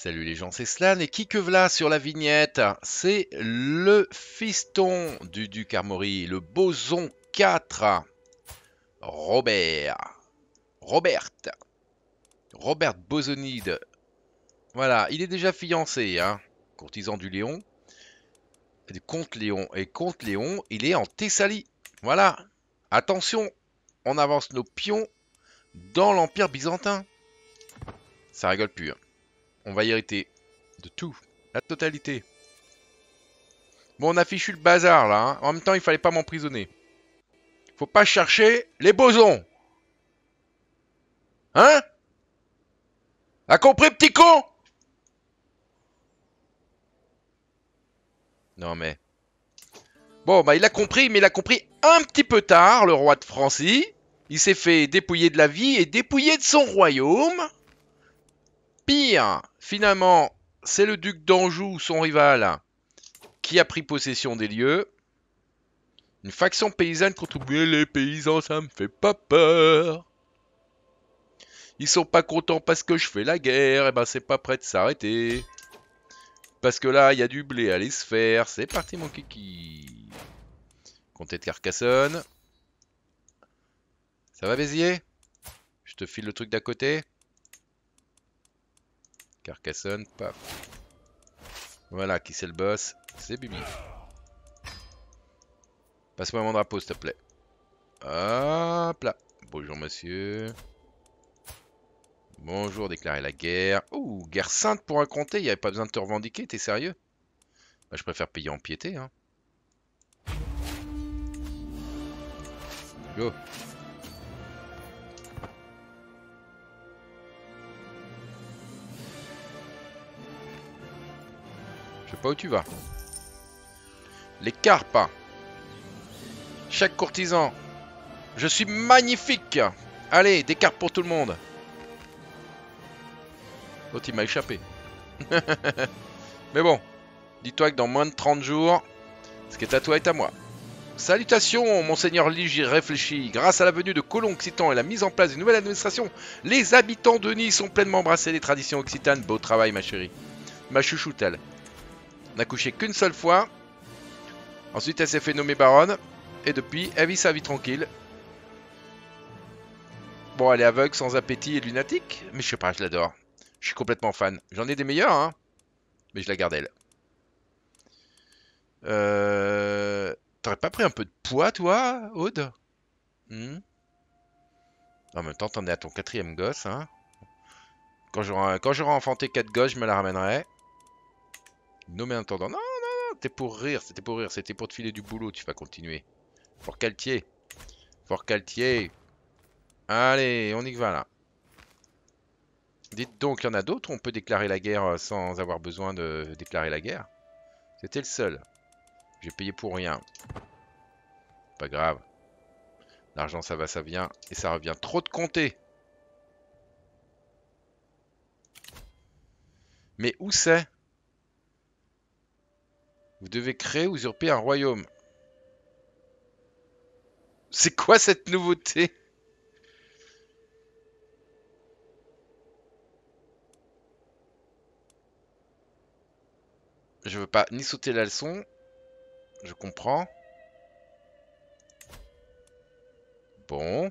Salut les gens, c'est Slan et qui que v'là sur la vignette C'est le fiston du Duc Armory, le boson 4, Robert. Robert. Robert Bosonide. Voilà, il est déjà fiancé, hein, courtisan du Léon. Comte Léon. Et Comte Léon, il est en Thessalie. Voilà. Attention, on avance nos pions dans l'Empire byzantin. Ça rigole plus. Hein on va hériter de tout, la totalité. Bon, on a fichu le bazar, là. Hein. En même temps, il fallait pas m'emprisonner. Faut pas chercher les bosons. Hein A compris, petit con Non, mais... Bon, bah, il a compris, mais il a compris un petit peu tard, le roi de France, Il s'est fait dépouiller de la vie et dépouiller de son royaume. Pire, Finalement, c'est le duc d'Anjou, son rival, qui a pris possession des lieux. Une faction paysanne contre les paysans, ça me fait pas peur. Ils sont pas contents parce que je fais la guerre, et eh ben c'est pas prêt de s'arrêter. Parce que là, il y a du blé, à se faire. C'est parti, mon kiki. Comté de Carcassonne. Ça va, Bézier Je te file le truc d'à côté Carcassonne, paf. Voilà, qui c'est le boss C'est Bibi. Passe-moi mon drapeau, s'il te plaît. Hop là. Bonjour, monsieur. Bonjour, déclarer la guerre. Ouh, guerre sainte pour un il n'y avait pas besoin de te revendiquer, t'es sérieux bah, Je préfère payer en piété. Hein. Go. Je sais pas où tu vas. Les carpes. Chaque courtisan. Je suis magnifique. Allez, des carpes pour tout le monde. L'autre, il m'a échappé. Mais bon, dis-toi que dans moins de 30 jours, ce qui est à toi est à moi. Salutations, Monseigneur Ligier réfléchit. Grâce à la venue de colons occitans et la mise en place d'une nouvelle administration, les habitants de Nice ont pleinement embrassé les traditions occitanes. Beau travail, ma chérie. Ma chouchoutelle n'a couché qu'une seule fois. Ensuite, elle s'est fait nommer baronne. Et depuis, elle vit sa vie tranquille. Bon, elle est aveugle, sans appétit et lunatique. Mais je sais pas, je l'adore. Je suis complètement fan. J'en ai des meilleurs, hein. Mais je la garde, elle. Euh... T'aurais pas pris un peu de poids, toi, Aude hmm En même temps, t'en es à ton quatrième gosse, hein. Quand j'aurai enfanté quatre gosses, je me la ramènerai. Nommé intendant. Non, non, non, t'es pour rire, c'était pour rire, c'était pour te filer du boulot, tu vas continuer. Fort Caltier. Fort Caltier. Allez, on y va là. Dites donc, il y en a d'autres on peut déclarer la guerre euh, sans avoir besoin de déclarer la guerre C'était le seul. J'ai payé pour rien. Pas grave. L'argent, ça va, ça vient. Et ça revient. Trop de compter Mais où c'est vous devez créer ou usurper un royaume. C'est quoi cette nouveauté Je veux pas ni sauter la leçon. Je comprends. Bon.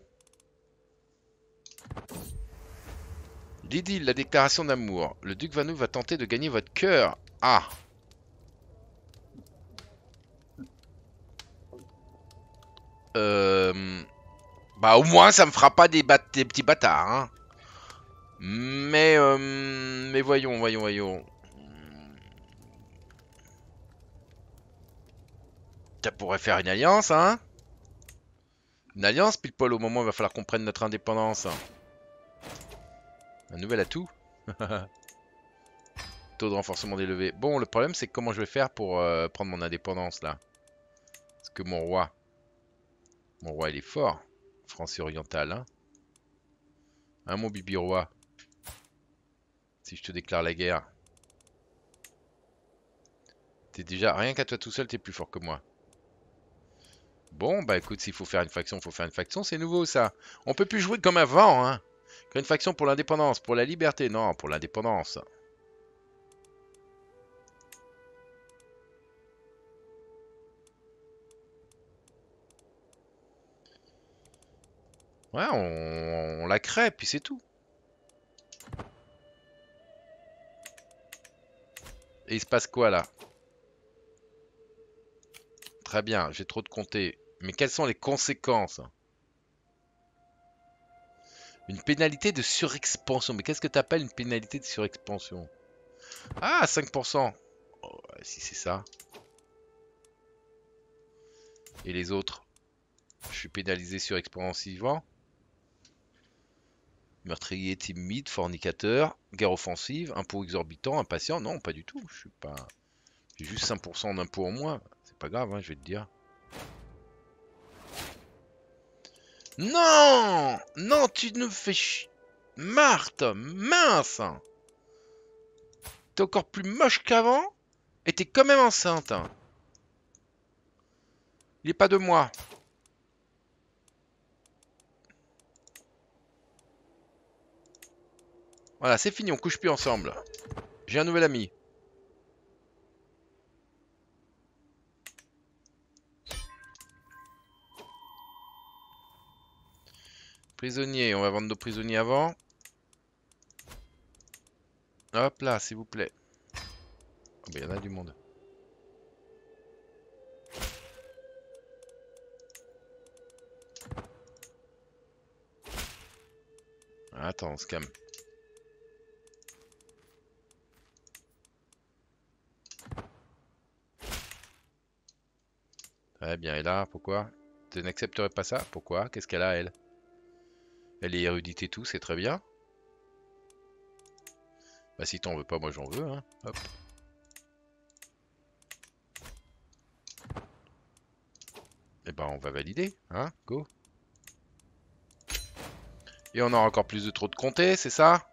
Lydie, la déclaration d'amour. Le duc Vanou va tenter de gagner votre cœur. Ah Euh, bah au moins ça me fera pas des, petits bâtards. Hein. Mais euh, mais voyons, voyons, voyons. Ça pourrait faire une alliance, hein Une alliance, pile au moment où il va falloir qu'on prenne notre indépendance. Un nouvel atout Taux de renforcement délevé. Bon, le problème c'est comment je vais faire pour euh, prendre mon indépendance là Parce que mon roi... Mon roi, il est fort. Français oriental, hein. Hein, mon bibi roi Si je te déclare la guerre. T'es déjà... Rien qu'à toi tout seul, t'es plus fort que moi. Bon, bah écoute, s'il faut faire une faction, faut faire une faction. C'est nouveau, ça. On peut plus jouer comme avant, hein. Une faction pour l'indépendance, pour la liberté. Non, pour l'indépendance. Ouais, on, la crée, puis c'est tout. Et il se passe quoi là Très bien, j'ai trop de compter. Mais quelles sont les conséquences Une pénalité de surexpansion. Mais qu'est-ce que tu appelles une pénalité de surexpansion Ah, 5% oh, Si c'est ça. Et les autres Je suis pénalisé surexpansivement meurtrier, timide, fornicateur, guerre offensive, impôt exorbitant, impatient. Non, pas du tout. Je suis pas. J'ai juste 5% d'impôt en moins. C'est pas grave, hein, je vais te dire. Non Non, tu nous fais chier Marthe Mince T'es encore plus moche qu'avant Et t'es quand même enceinte Il est pas de moi Voilà, c'est fini, on couche plus ensemble. J'ai un nouvel ami. Prisonnier, on va vendre nos prisonniers avant. Hop là, s'il vous plaît. Oh, il y en a du monde. Attends, on se calme. Eh bien, elle là, pourquoi Tu n'accepterais pas ça Pourquoi Qu'est-ce qu'elle a, elle Elle est érudite et tout, c'est très bien. Bah si t'en veux pas, moi j'en veux. Hein. Hop. Et eh bah ben, on va valider, hein, go. Et on aura encore plus de trop de compter, c'est ça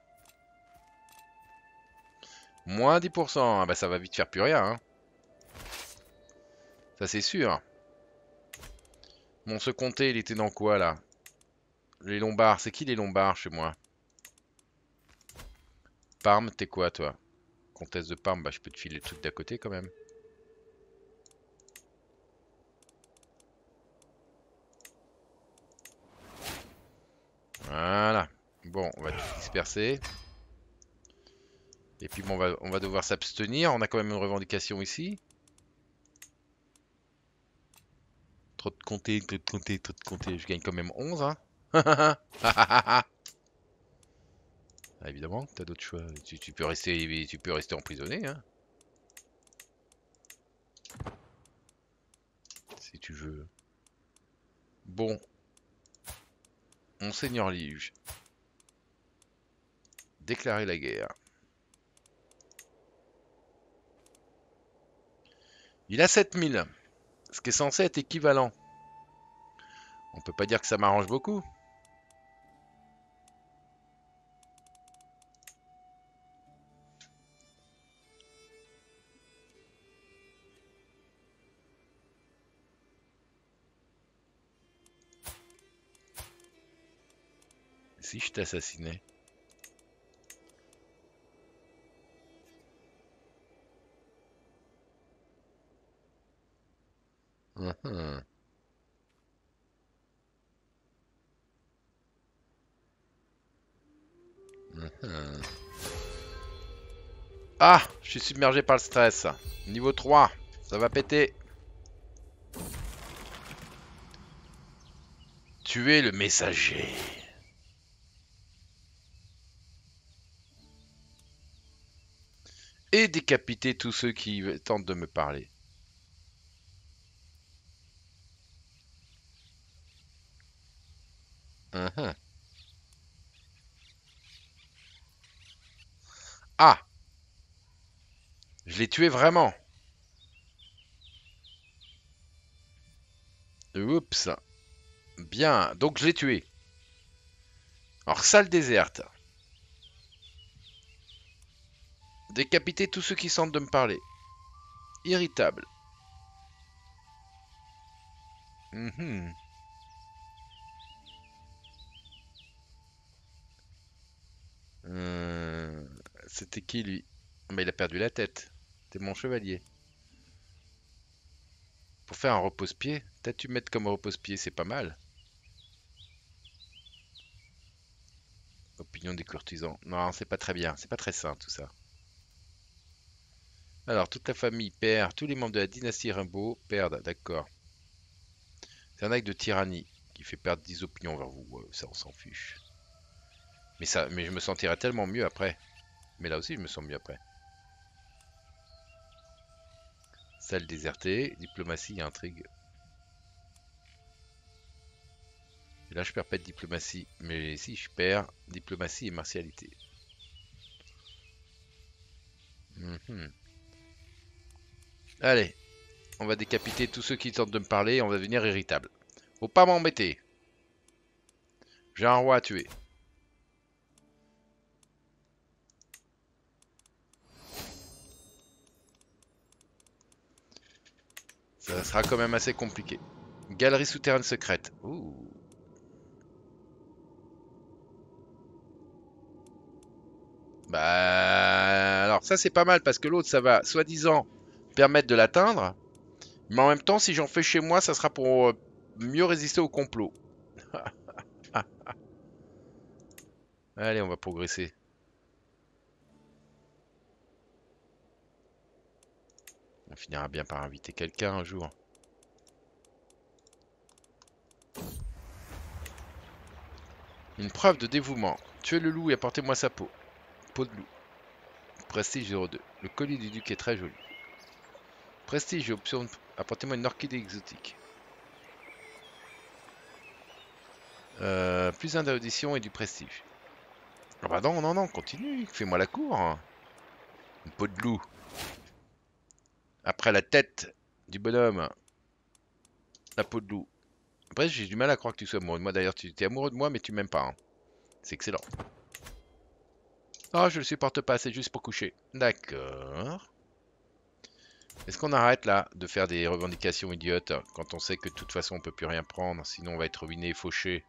Moins 10%, ah bah ça va vite faire plus rien. Hein. Ça c'est sûr. Bon, ce comté, il était dans quoi, là Les Lombards. C'est qui les Lombards, chez moi Parme, t'es quoi, toi Comtesse de Parme, bah, je peux te filer le truc d'à côté, quand même. Voilà. Bon, on va tout disperser. Et puis, bon, on va, on va devoir s'abstenir. On a quand même une revendication ici. Trop de compter, trop de compter, trop de compter. Je gagne quand même 11, hein ah, Évidemment, t'as d'autres choix. Tu, peux rester, tu peux rester emprisonné, hein Si tu veux. Bon. Monseigneur Lige. Déclarer la guerre. Il a 7000 ce qui est censé être équivalent. On peut pas dire que ça m'arrange beaucoup. Si je t'assassinais Ah Je suis submergé par le stress. Niveau 3. Ça va péter. Tuer le messager. Et décapiter tous ceux qui tentent de me parler. Uh-huh. Ah Je l'ai tué vraiment Oups Bien, donc je l'ai tué. Alors, salle déserte. Décapiter tous ceux qui sentent de me parler. Irritable. Mm-hmm. Euh, c'était qui lui Mais il a perdu la tête. C'était mon chevalier. Pour faire un repose-pied, t'as tu mettre comme repose-pied, c'est pas mal. Opinion des courtisans. Non, c'est pas très bien, c'est pas très sain tout ça. Alors, toute la famille perd, tous les membres de la dynastie Rimbaud perdent, d'accord. C'est un acte de tyrannie qui fait perdre 10 opinions vers vous, euh, ça on s'en fiche. Mais, je me sentirais tellement mieux après. Mais là aussi, je me sens mieux après. Salle désertée, diplomatie, et intrigue. là, je perds pas de diplomatie. Mais ici, je perds diplomatie et martialité. Mhm. Allez, on va décapiter tous ceux qui tentent de me parler on va devenir irritable. Faut pas m'embêter. J'ai un roi à tuer. Ça sera quand même assez compliqué. Galerie souterraine secrète. Ouh. Bah alors ça c'est pas mal parce que l'autre ça va soi-disant permettre de l'atteindre. Mais en même temps si j'en fais chez moi ça sera pour euh, mieux résister au complot. Allez on va progresser. On finira bien par inviter quelqu'un un jour. Une preuve de dévouement. Tuez le loup et apportez-moi sa peau. Peau de loup. Prestige 02. Le collier du duc est très joli. Prestige option. Apportez-moi une orchidée exotique. Euh, plus un d'audition et du prestige. Ah bah non, non, non, continue. Fais-moi la cour. peau de loup. Après la tête du bonhomme, la peau de loup. Après, j'ai du mal à croire que tu sois amoureux de moi. D'ailleurs, tu étais amoureux de moi, mais tu m'aimes pas. Hein. C'est excellent. oh, je le supporte pas, c'est juste pour coucher. D'accord. Est-ce qu'on arrête là de faire des revendications idiotes quand on sait que de toute façon on peut plus rien prendre, sinon on va être ruiné et fauché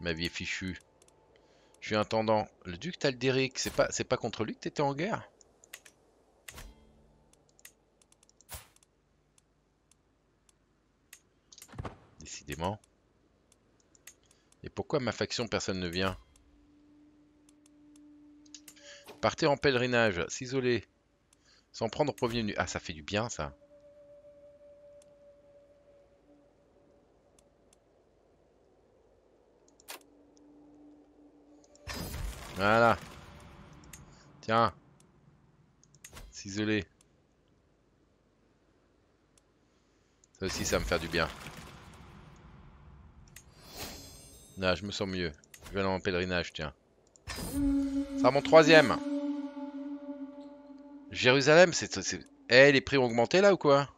Ma vie est fichue. Je suis intendant. Le duc Taldéric, c'est pas, pas contre lui que t'étais en guerre Décidément. Et pourquoi ma faction personne ne vient Partez en pèlerinage, s'isoler, sans prendre au à Ah, ça fait du bien ça. Voilà. Tiens. Ciselé. Ça aussi, ça va me faire du bien. Là, je me sens mieux. Je vais aller en pèlerinage, tiens. Ça mon troisième. Jérusalem, c'est... Eh, les prix ont augmenté là ou quoi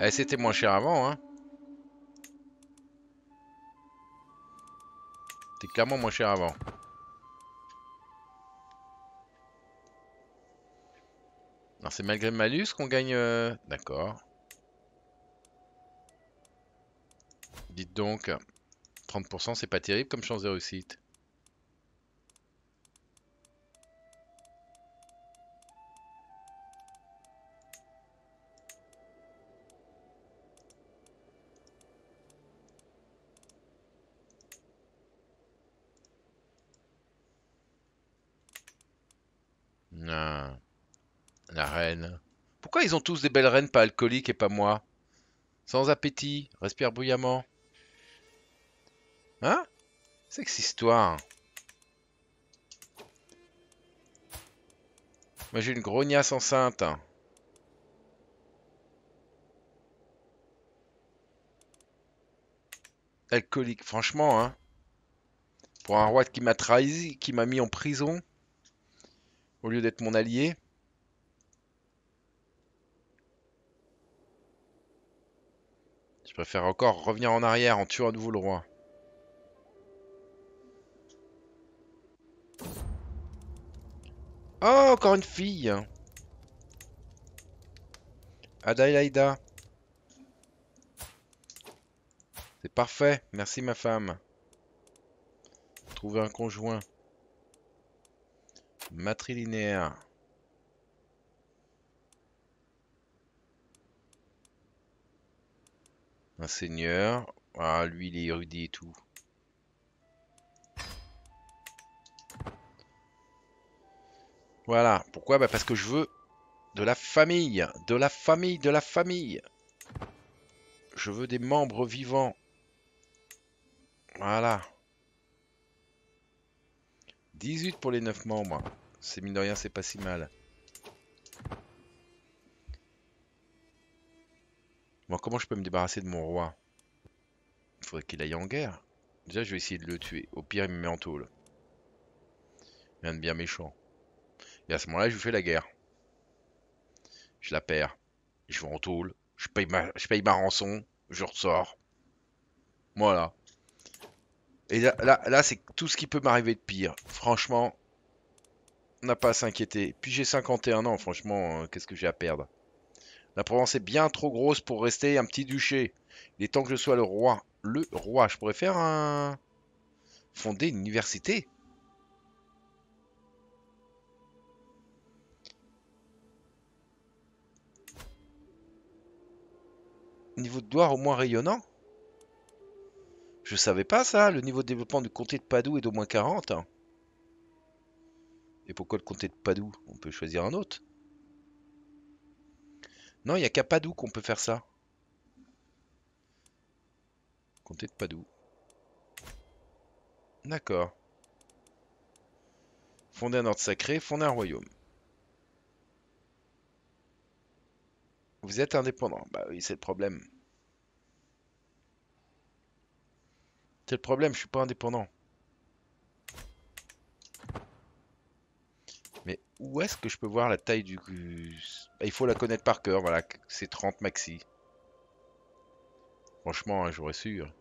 Eh, c'était moins cher avant, hein. C'est clairement moins cher avant. Non, c'est malgré le malus qu'on gagne... Euh, d'accord. Dites donc, 30% c'est pas terrible comme chance de réussite. La reine. Pourquoi ils ont tous des belles reines pas alcooliques et pas moi Sans appétit, respire bruyamment. Hein C'est que c'est histoire Moi j'ai une grognasse enceinte. Alcoolique, franchement, hein. Pour un roi qui m'a trahi, qui m'a mis en prison au lieu d'être mon allié. Je préfère encore revenir en arrière en tuant à nouveau le roi. Oh, encore une fille Adaïlaïda. C'est parfait, merci ma femme. Trouver un conjoint matrilinéaire un seigneur. Ah, lui, il est érudit et tout. Voilà. Pourquoi bah, Parce que je veux de la famille. De la famille, de la famille. Je veux des membres vivants. Voilà. 18 pour les 9 membres. C'est mine de rien, c'est pas si mal. Moi comment je peux me débarrasser de mon roi Il faudrait qu'il aille en guerre. Déjà, je vais essayer de le tuer. Au pire, il me met en tôle. Rien de bien méchant. Et à ce moment-là, je fais la guerre. Je la perds. Je vais en tôle. Je paye ma, je paye ma rançon. Je ressors. Voilà. Et là, là c'est tout ce qui peut m'arriver de pire. Franchement, n'a pas à s'inquiéter. Puis j'ai 51 ans, franchement, euh, qu'est-ce que j'ai à perdre La Provence est bien trop grosse pour rester un petit duché. Il est temps que je sois le roi. Le roi, je pourrais faire un... Fonder une université Niveau de gloire au moins rayonnant Je savais pas ça, le niveau de développement du comté de Padoue est d'au moins 40. Et pourquoi le comté de Padoue On peut choisir un autre. Non, il n'y a qu'à Padoue qu'on peut faire ça. Comté de Padoue. D'accord. Fonder un ordre sacré, fonder un royaume. Vous êtes indépendant. Bah oui, c'est le problème. C'est le problème, je suis pas indépendant. Mais où est-ce que je peux voir la taille du... Bah, il faut la connaître par cœur, voilà, c'est 30 maxi. Franchement, hein, j'aurais su. Hein.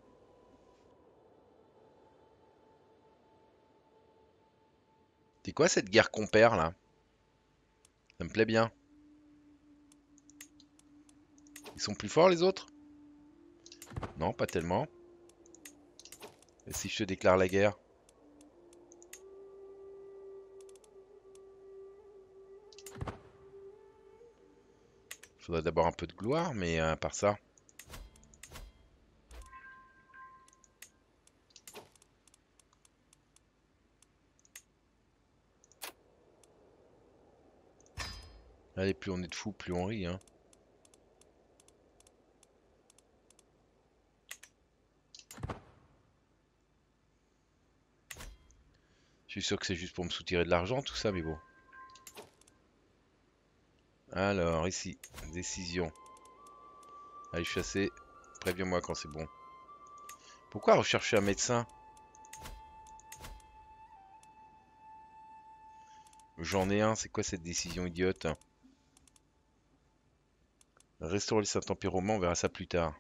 C'est quoi cette guerre qu'on perd là Ça me plaît bien. Ils sont plus forts les autres Non, pas tellement. si je te déclare la guerre Faudrait d'abord un peu de gloire, mais euh, à part ça... Allez, plus on est de fous, plus on rit. Hein. Je suis sûr que c'est juste pour me soutirer de l'argent, tout ça, mais bon. Alors, ici, décision. Allez chasser. Préviens-moi quand c'est bon. Pourquoi rechercher un médecin J'en ai un, c'est quoi cette décision idiote Restaurer le saint on verra ça plus tard.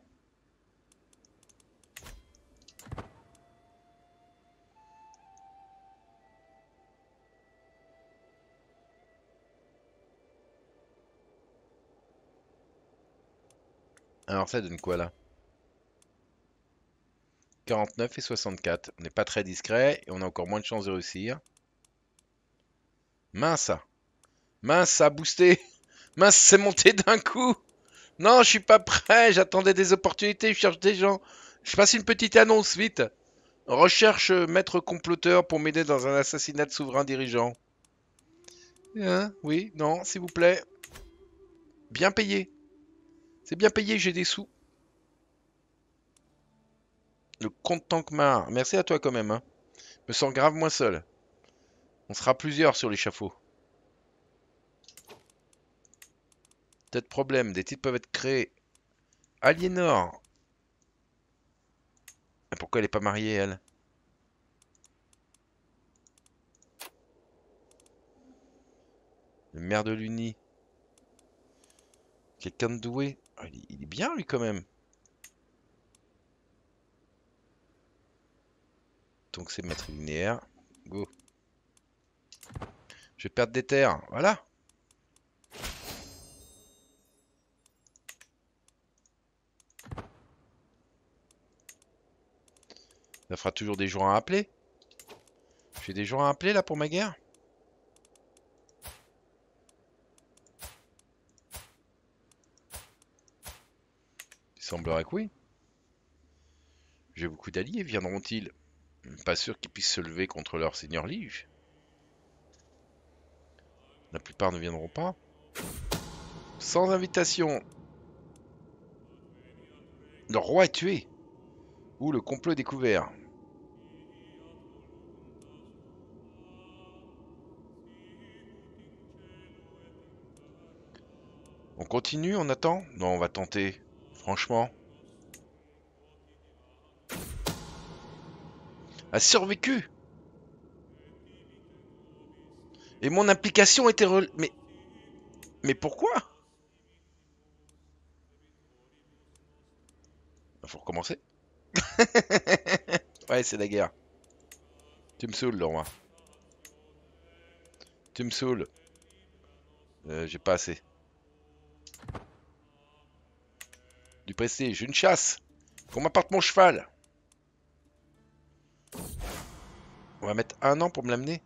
Alors ça donne quoi là 49 et 64. On n'est pas très discret et on a encore moins de chances de réussir. Mince Mince, ça a boosté Mince, c'est monté d'un coup Non, je suis pas prêt, j'attendais des opportunités, je cherche des gens. Je passe une petite annonce, vite Recherche euh, maître comploteur pour m'aider dans un assassinat de souverain dirigeant. Hein oui, non, s'il vous plaît. Bien payé. C'est bien payé, j'ai des sous. Le compte Tankmar. Merci à toi quand même. Hein. me sens grave moins seul. On sera plusieurs sur l'échafaud. Peut-être problème. Des titres peuvent être créés. Aliénor. Pourquoi elle n'est pas mariée, elle Le maire de l'Uni. Quelqu'un de doué ah, il, est bien lui quand même. Donc c'est linéaire. Go. Je vais perdre des terres. Voilà. Ça fera toujours des jours à appeler. J'ai des jours à appeler là pour ma guerre semblerait que oui. J'ai beaucoup d'alliés, viendront-ils Pas sûr qu'ils puissent se lever contre leur seigneur Lige. La plupart ne viendront pas. Sans invitation. Le roi est tué. Ou le complot est découvert. On continue, on attend Non, on va tenter franchement. A survécu Et mon implication était Mais... Mais pourquoi bah, Faut recommencer. ouais, c'est la guerre. Tu me saoules, roi Tu me saoules. Euh, J'ai pas assez. du prestige, J'ai une chasse. Qu'on m'apporte mon cheval. On va mettre un an pour me l'amener.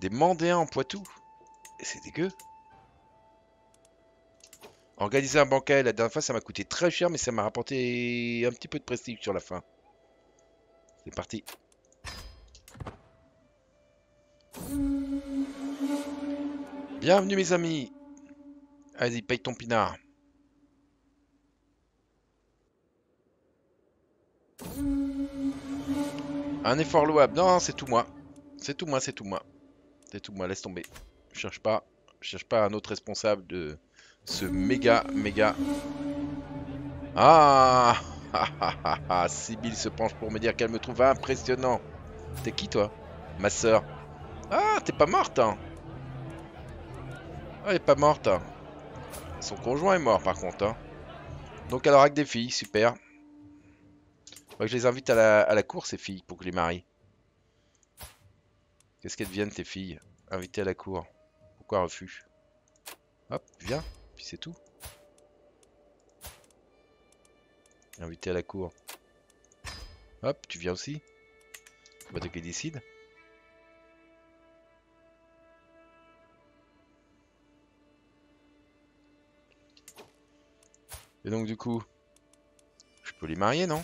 Des Mandéens en Poitou. C'est dégueu. Organiser un banquet la dernière fois, ça m'a coûté très cher, mais ça m'a rapporté un petit peu de prestige sur la fin. C'est parti. Bienvenue mes amis. Allez, paye ton pinard. Un effort louable. Non, c'est tout moi. C'est tout moi, c'est tout moi. C'est tout moi, laisse tomber. Je cherche pas. Je cherche pas un autre responsable de ce méga, méga... Ah, ah, ah, ah Sibyl se penche pour me dire qu'elle me trouve impressionnant. T'es qui toi Ma soeur Ah, t'es pas morte ah, Elle est pas morte. Hein. Son conjoint est mort par contre. Hein. Donc elle aura que des filles, super je les invite à la, à la cour, ces filles, pour que je les marie. Qu'est-ce qu'elles deviennent, tes filles Invitées à la cour. Pourquoi refus Hop, viens, puis c'est tout. Invité à la cour. Hop, tu viens aussi. Bah, qui décide. Et donc, du coup, je peux les marier, non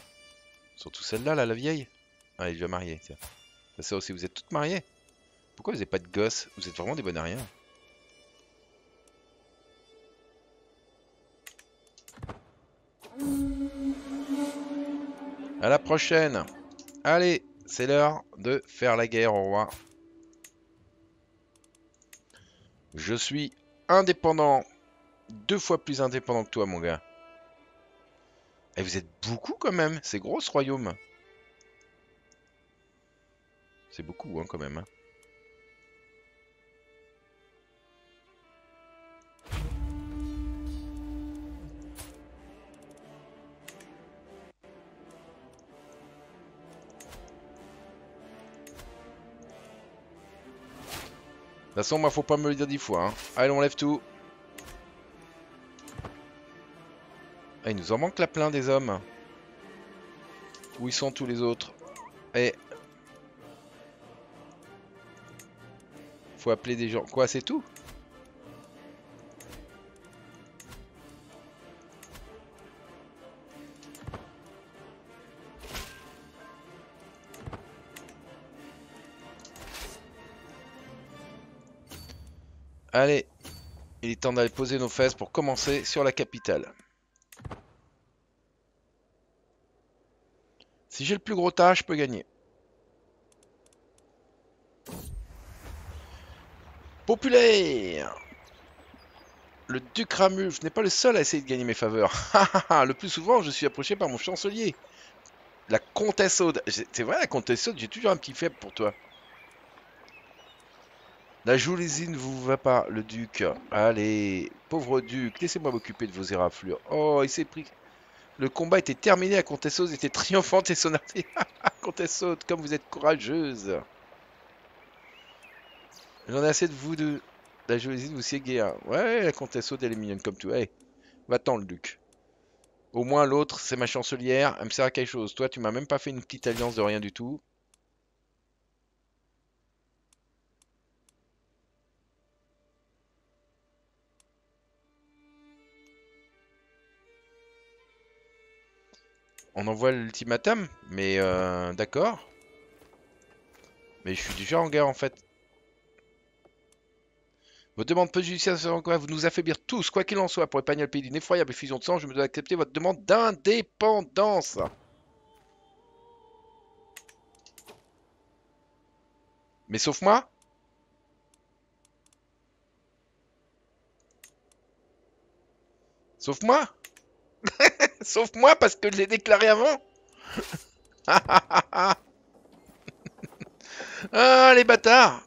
Surtout celle-là, la vieille. Ah, elle est déjà mariée, tiens. Bah, ça aussi, vous êtes toutes mariées Pourquoi vous n'avez pas de gosses Vous êtes vraiment des bonnes à rien. À la prochaine Allez, c'est l'heure de faire la guerre au roi. Je suis indépendant. Deux fois plus indépendant que toi, mon gars. Et eh, vous êtes beaucoup quand même. C'est gros ce royaume. C'est beaucoup hein, quand même. De toute façon, moi, faut pas me le dire dix fois. Hein. Allez, on lève tout. Ah, il nous en manque la plein des hommes. Où ils sont tous les autres Et... Eh. Faut appeler des gens. Quoi, c'est tout Allez, il est temps d'aller poser nos fesses pour commencer sur la capitale. Si j'ai le plus gros tas, je peux gagner. Populaire Le duc Ramulf n'est pas le seul à essayer de gagner mes faveurs. le plus souvent, je suis approché par mon chancelier. La comtesse Aude. C'est vrai, la comtesse Aude, j'ai toujours un petit faible pour toi. La ne vous va pas, le duc. Allez, pauvre duc, laissez-moi m'occuper de vos éraflures. Oh, il s'est pris... Le combat était terminé, la comtesse était triomphante et son comtesse comme vous êtes courageuse. J'en ai assez de vous deux. La jalousie de vous séguer. Ouais, la comtesse elle est mignonne comme tout. es. Va-t'en, le duc. Au moins, l'autre, c'est ma chancelière. Elle me sert à quelque chose. Toi, tu m'as même pas fait une petite alliance de rien du tout. on envoie l'ultimatum, mais euh, d'accord. Mais je suis déjà en guerre en fait. Vos demandes peu vous nous affaiblir tous, quoi qu'il en soit, pour épargner le pays d'une effroyable fusion de sang, je me dois accepter votre demande d'indépendance. Mais sauf moi Sauf moi Sauf moi parce que je l'ai déclaré avant. ah les bâtards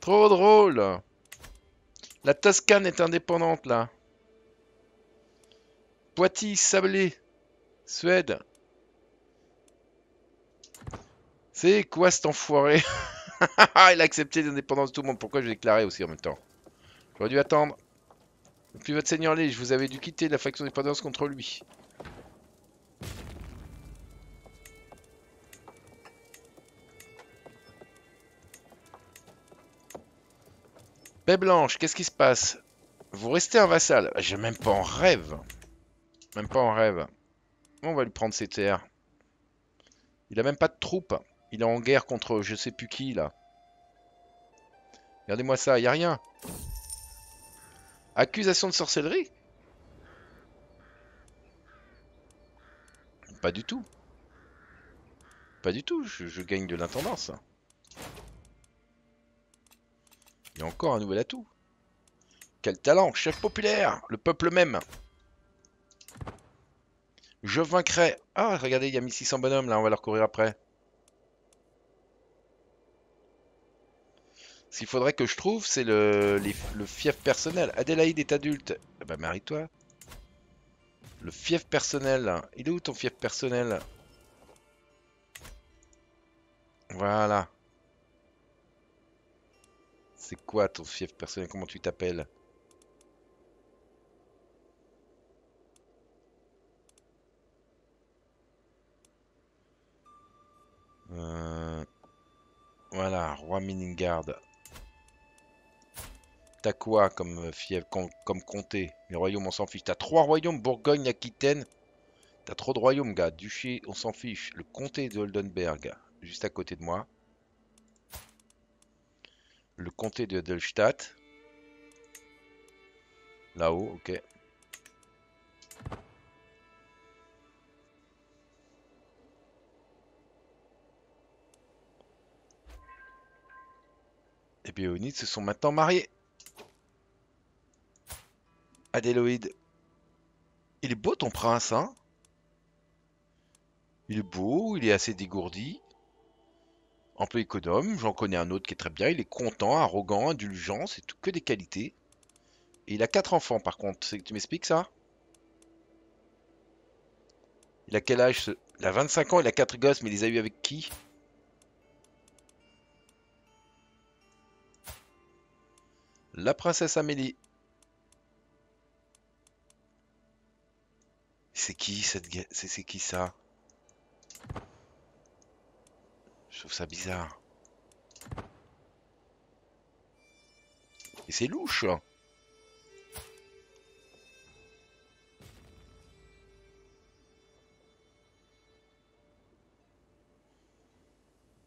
Trop drôle La Toscane est indépendante là. Poitiers, Sablé, Suède. C'est quoi cet enfoiré Il a accepté l'indépendance de tout le monde. Pourquoi je l'ai déclaré aussi en même temps J'aurais dû attendre. Puis votre seigneur Lee, je vous avais dû quitter la faction des contre lui. Baie Blanche, qu'est-ce qui se passe Vous restez un vassal bah, J'ai même pas en rêve. Même pas en rêve. On va lui prendre ses terres. Il a même pas de troupes. Il est en guerre contre je sais plus qui là. Regardez-moi ça, il a rien. Accusation de sorcellerie Pas du tout. Pas du tout, je, gagne de l'intendance. Il y a encore un nouvel atout. Quel talent, chef populaire, le peuple même. Je vaincrai. Ah, regardez, il y a 1600 bonhommes là, on va leur courir après. Ce qu'il faudrait que je trouve, c'est le, le fief personnel. Adélaïde est adulte. Eh ben, marie-toi. Le fief personnel. Il est où ton fief personnel Voilà. C'est quoi ton fief personnel Comment tu t'appelles euh, Voilà, roi Miningard. T'as quoi comme, euh, fièvre, comme, comté Les royaumes, on s'en fiche. T'as trois royaumes, Bourgogne, Aquitaine. T'as trop de royaumes, gars. Duché, on s'en fiche. Le comté de Oldenburg, juste à côté de moi. Le comté de Là-haut, ok. Et ils se sont maintenant mariés. Adéloïde. Il est beau ton prince, hein Il est beau, il est assez dégourdi. Un peu économe, j'en connais un autre qui est très bien. Il est content, arrogant, indulgent, c'est que des qualités. Et il a quatre enfants par contre, c'est tu m'expliques ça Il a quel âge Il a 25 ans, il a quatre gosses, mais il les a eu avec qui La princesse Amélie. C'est qui cette C'est qui ça Je trouve ça bizarre. Et c'est louche hein.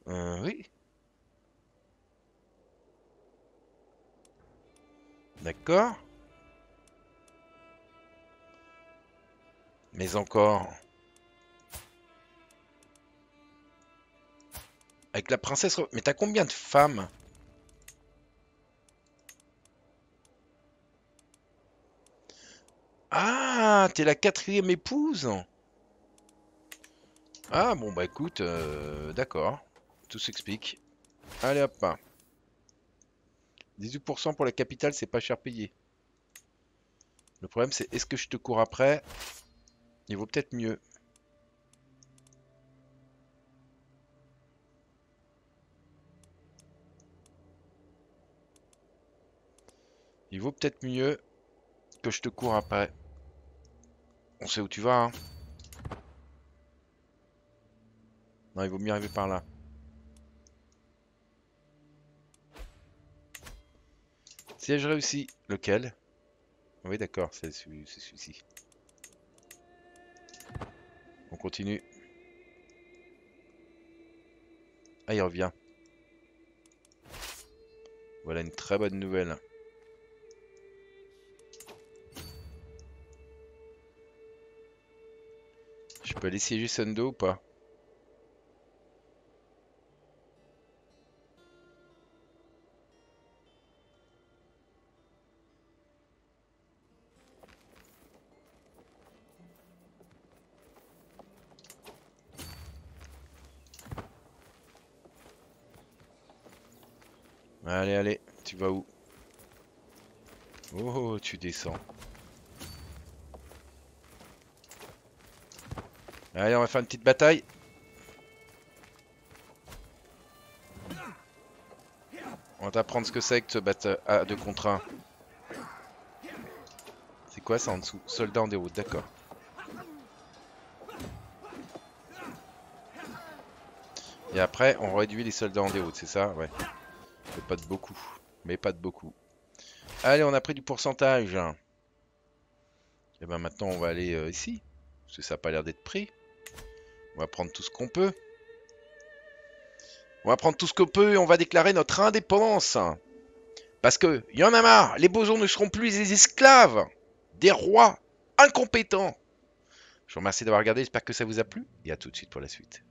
Euh, oui. D'accord. Mais encore. Avec la princesse... Mais t'as combien de femmes Ah, t'es la quatrième épouse Ah, bon, bah écoute, euh, d'accord. Tout s'explique. Allez, hop. 18% pour la capitale, c'est pas cher payé. Le problème, c'est est-ce que je te cours après il vaut peut-être mieux. Il vaut peut-être mieux que je te cours après. On sait où tu vas. Hein. non, il vaut mieux arriver par là. Si je réussis, Lequel Oui, d'accord, c'est celui-ci. On continue. Ah, il revient. Voilà une très bonne nouvelle. Je peux aller siéger ou pas Allez, allez, tu vas où Oh, tu descends. Allez, on va faire une petite bataille. On va t'apprendre ce que c'est que ce battre ah, de contre C'est quoi ça en dessous Soldats en déroute, d'accord. Et après, on réduit les soldats en déroute, c'est ça Ouais pas de beaucoup. Mais pas de beaucoup. Allez, on a pris du pourcentage. Et eh ben maintenant, on va aller euh, ici. Parce que ça n'a pas l'air d'être pris. On va prendre tout ce qu'on peut. On va prendre tout ce qu'on peut et on va déclarer notre indépendance. Parce que, y en a marre, les bosons ne seront plus des esclaves, des rois incompétents. Je vous remercie d'avoir regardé, j'espère que ça vous a plu et à tout de suite pour la suite.